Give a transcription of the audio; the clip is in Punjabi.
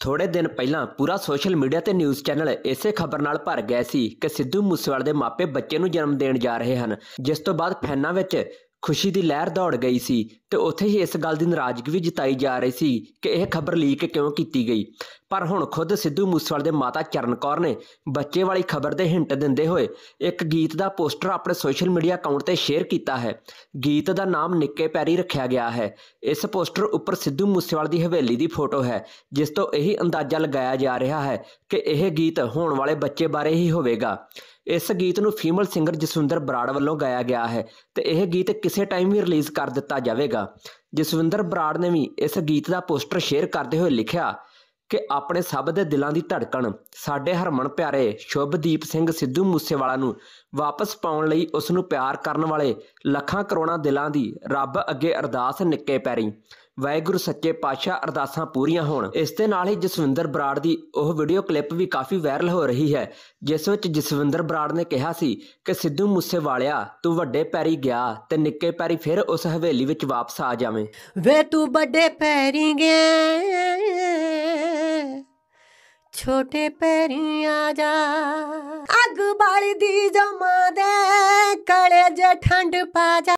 ਥੋੜੇ ਦਿਨ ਪਹਿਲਾਂ ਪੂਰਾ ਸੋਸ਼ਲ ਮੀਡੀਆ ਤੇ ਨਿਊਜ਼ ਚੈਨਲ ਇਸੇ ਖਬਰ ਨਾਲ ਭਰ ਗਿਆ ਸੀ ਕਿ ਸਿੱਧੂ ਮੂਸੇਵਾਲੇ ਦੇ ਮਾਪੇ ਬੱਚੇ ਨੂੰ ਜਨਮ ਦੇਣ ਜਾ ਰਹੇ ਹਨ ਜਿਸ ਤੋਂ ਬਾਅਦ ਫੈਨਾਂ ਵਿੱਚ ਖੁਸ਼ੀ ਦੀ ਲਹਿਰ ਦੌੜ ਗਈ ਸੀ ਤੇ ਉੱਥੇ ਹੀ ਇਸ ਗੱਲ ਦੀ ਨਾਰਾਜ਼ਗੀ ਵੀ ਜਤਾਈ ਜਾ ਰਹੀ ਸੀ ਕਿ ਇਹ ਖਬਰ ਲੀਕ ਕਿਉਂ ਕੀਤੀ ਗਈ ਪਰ ਹੁਣ ਖੁਦ ਸਿੱਧੂ ਮੂਸੇਵਾਲ ਦੇ ਮਾਤਾ ਚਰਨ ਕੌਰ ਨੇ ਬੱਚੇ ਵਾਲੀ ਖਬਰ ਦੇ ਹਿੰਟ ਦਿੰਦੇ ਹੋਏ ਇੱਕ ਗੀਤ ਦਾ ਪੋਸਟਰ ਆਪਣੇ ਸੋਸ਼ਲ ਮੀਡੀਆ ਅਕਾਊਂਟ ਤੇ ਸ਼ੇਅਰ ਕੀਤਾ ਹੈ ਗੀਤ ਦਾ ਨਾਮ ਨਿੱਕੇ ਪੈਰੀ ਰੱਖਿਆ ਗਿਆ ਹੈ ਇਸ ਪੋਸਟਰ ਉੱਪਰ ਸਿੱਧੂ ਮੂਸੇਵਾਲ ਦੀ ਹਵੇਲੀ ਦੀ ਫੋਟੋ ਹੈ ਜਿਸ ਤੋਂ ਇਹੀ ਅੰਦਾਜ਼ਾ ਲਗਾਇਆ ਜਾ ਰਿਹਾ ਹੈ ਕਿ ਇਹ ਗੀਤ ਹੋਣ ਵਾਲੇ ਬੱਚੇ ਬਾਰੇ ਹੀ ਹੋਵੇਗਾ ਇਸ ਗੀਤ ਨੂੰ ਫੀਮੇਲ ਸਿੰਗਰ ਜਸਵਿੰਦਰ ਬਰਾੜ ਵੱਲੋਂ ਗਾਇਆ ਗਿਆ ਹੈ ਤੇ ਇਹ ਗੀਤ ਕਿਸੇ ਟਾਈਮ ਵੀ ਰਿਲੀਜ਼ ਕਰ ਦਿੱਤਾ ਜਾਵੇਗਾ ਜਸਵਿੰਦਰ ਬਰਾੜ ਨੇ ਵੀ ਇਸ ਗੀਤ ਦਾ ਪੋਸਟਰ ਸ਼ੇਅਰ ਕਰਦੇ ਹੋਏ ਲਿਖਿਆ ਕਿ ਆਪਣੇ ਸਭ ਦੇ ਦਿਲਾਂ ਦੀ ਧੜਕਣ ਸਾਡੇ ਹਰਮਨ ਪਿਆਰੇ ਸ਼ੁਭਦੀਪ ਸਿੰਘ ਸਿੱਧੂ ਮੂਸੇਵਾਲਾ ਨੂੰ ਵਾਪਸ ਪਾਉਣ ਲਈ ਉਸ ਨੂੰ ਪਿਆਰ ਕਰਨ ਵਾਲੇ ਲੱਖਾਂ ਕਰੋੜਾਂ ਦਿਲਾਂ ਦੀ ਰੱਬ ਅੱਗੇ ਅਰਦਾਸ ਨਿੱਕੇ ਪੈਰੀ ਵਾਹਿਗੁਰੂ ਸੱਚੇ ਪਾਤਸ਼ਾਹ ਅਰਦਾਸਾਂ ਪੂਰੀਆਂ ਹੋਣ ਇਸ ਦੇ ਨਾਲ ਹੀ ਜਸਵਿੰਦਰ ਬਰਾੜ ਦੀ ਉਹ ਵੀਡੀਓ ਕਲਿੱਪ ਵੀ ਕਾਫੀ ਵਾਇਰਲ ਹੋ ਰਹੀ ਹੈ ਜਿਸ ਵਿੱਚ ਜਸਵਿੰਦਰ ਬਰਾੜ ਨੇ ਕਿਹਾ ਸੀ ਕਿ ਸਿੱਧੂ ਮੂਸੇਵਾਲਿਆ ਤੂੰ ਵੱਡੇ ਪੈਰੀ ਗਿਆ ਤੇ ਨਿੱਕੇ ਪੈਰੀ ਫਿਰ ਉਸ ਹਵੇਲੀ ਵਿੱਚ ਵਾਪਸ ਆ ਜਾਵੇਂ ਵੇ ਤੂੰ ਵੱਡੇ ਪੈਰੀ ਗਿਆ ਛੋਟੇ ਪੈਰੀਆਂ ਜਾ ਅੱਗ ਬਾਲਦੀ ਜਮਾ ਦੇ ਕਲੇ ਜ ਠੰਡ ਪਾ ਜਾ